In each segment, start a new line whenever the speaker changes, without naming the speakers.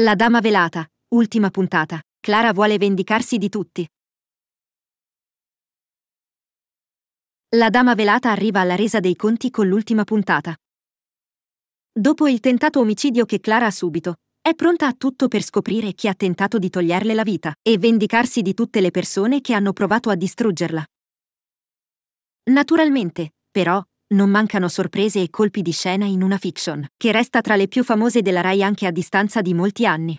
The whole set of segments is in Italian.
La Dama Velata, ultima puntata. Clara vuole vendicarsi di tutti.
La Dama Velata arriva alla resa dei conti con l'ultima puntata. Dopo il tentato omicidio che Clara ha subito, è pronta a tutto per scoprire chi ha tentato di toglierle la vita e vendicarsi di tutte le persone che hanno provato a distruggerla. Naturalmente, però, non mancano sorprese e colpi di scena in una fiction, che resta tra le più famose della Rai anche a distanza di molti anni.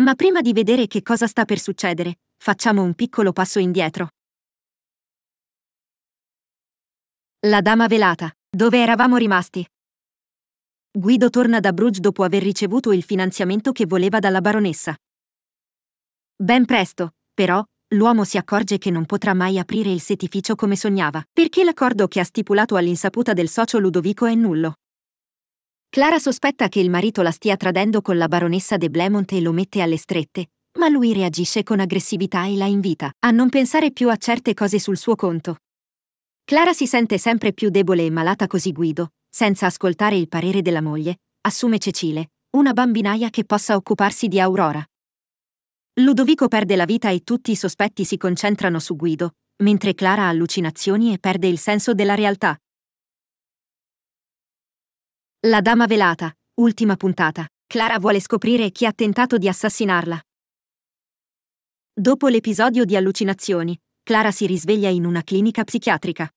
Ma prima di vedere che cosa sta per succedere, facciamo un piccolo passo indietro. La Dama Velata, dove eravamo rimasti? Guido torna da Bruges dopo aver ricevuto il finanziamento che voleva dalla baronessa. Ben presto, però, l'uomo si accorge che non potrà mai aprire il setificio come sognava, perché l'accordo che ha stipulato all'insaputa del socio Ludovico è nullo. Clara sospetta che il marito la stia tradendo con la baronessa de Blemont e lo mette alle strette, ma lui reagisce con aggressività e la invita a non pensare più a certe cose sul suo conto. Clara si sente sempre più debole e malata così Guido, senza ascoltare il parere della moglie, assume Cecile, una bambinaia che possa occuparsi di Aurora. Ludovico perde la vita e tutti i sospetti si concentrano su Guido, mentre Clara ha allucinazioni e perde il senso della realtà. La Dama Velata, ultima puntata. Clara vuole scoprire chi ha tentato di assassinarla. Dopo l'episodio di allucinazioni, Clara si risveglia in una clinica psichiatrica.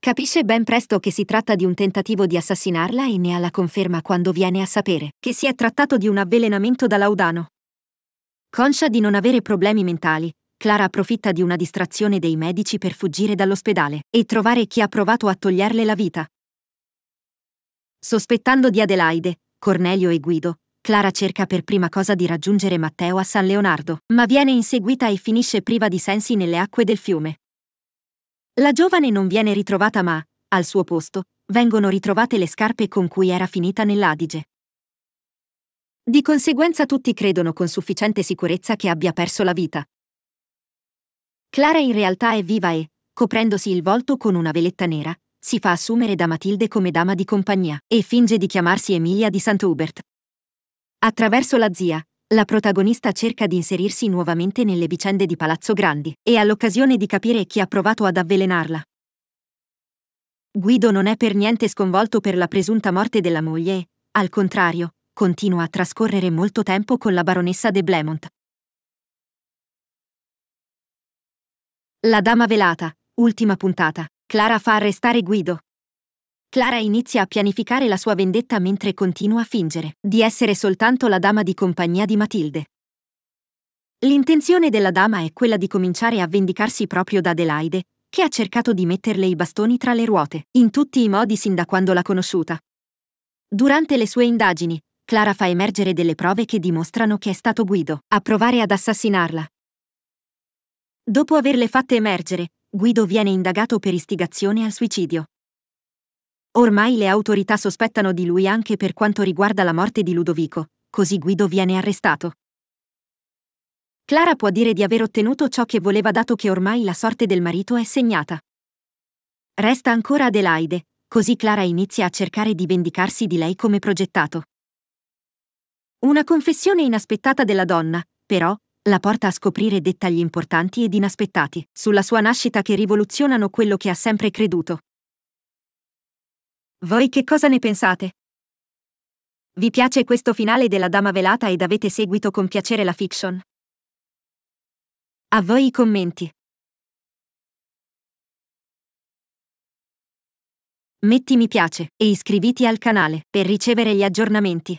Capisce ben presto che si tratta di un tentativo di assassinarla e ne ha la conferma quando viene a sapere che si è trattato di un avvelenamento da laudano. Conscia di non avere problemi mentali, Clara approfitta di una distrazione dei medici per fuggire dall'ospedale e trovare chi ha provato a toglierle la vita. Sospettando di Adelaide, Cornelio e Guido, Clara cerca per prima cosa di raggiungere Matteo a San Leonardo, ma viene inseguita e finisce priva di sensi nelle acque del fiume. La giovane non viene ritrovata ma, al suo posto, vengono ritrovate le scarpe con cui era finita nell'Adige. Di conseguenza tutti credono con sufficiente sicurezza che abbia perso la vita. Clara in realtà è viva e, coprendosi il volto con una veletta nera, si fa assumere da Matilde come dama di compagnia e finge di chiamarsi Emilia di Sant'Ubert. Attraverso la zia, la protagonista cerca di inserirsi nuovamente nelle vicende di Palazzo Grandi e ha l'occasione di capire chi ha provato ad avvelenarla. Guido non è per niente sconvolto per la presunta morte della moglie e, al contrario, continua a trascorrere molto tempo con la baronessa de Blemont. La Dama Velata, ultima puntata. Clara fa arrestare Guido. Clara inizia a pianificare la sua vendetta mentre continua a fingere di essere soltanto la dama di compagnia di Matilde. L'intenzione della dama è quella di cominciare a vendicarsi proprio da Adelaide, che ha cercato di metterle i bastoni tra le ruote, in tutti i modi sin da quando l'ha conosciuta. Durante le sue indagini, Clara fa emergere delle prove che dimostrano che è stato Guido a provare ad assassinarla. Dopo averle fatte emergere, Guido viene indagato per istigazione al suicidio. Ormai le autorità sospettano di lui anche per quanto riguarda la morte di Ludovico, così Guido viene arrestato. Clara può dire di aver ottenuto ciò che voleva dato che ormai la sorte del marito è segnata. Resta ancora Adelaide, così Clara inizia a cercare di vendicarsi di lei come progettato. Una confessione inaspettata della donna, però, la porta a scoprire dettagli importanti ed inaspettati sulla sua nascita che rivoluzionano quello che ha sempre creduto. Voi che cosa ne pensate? Vi piace questo finale della Dama Velata ed avete seguito con piacere la fiction? A voi i commenti.
Metti mi piace e iscriviti al canale per ricevere gli aggiornamenti.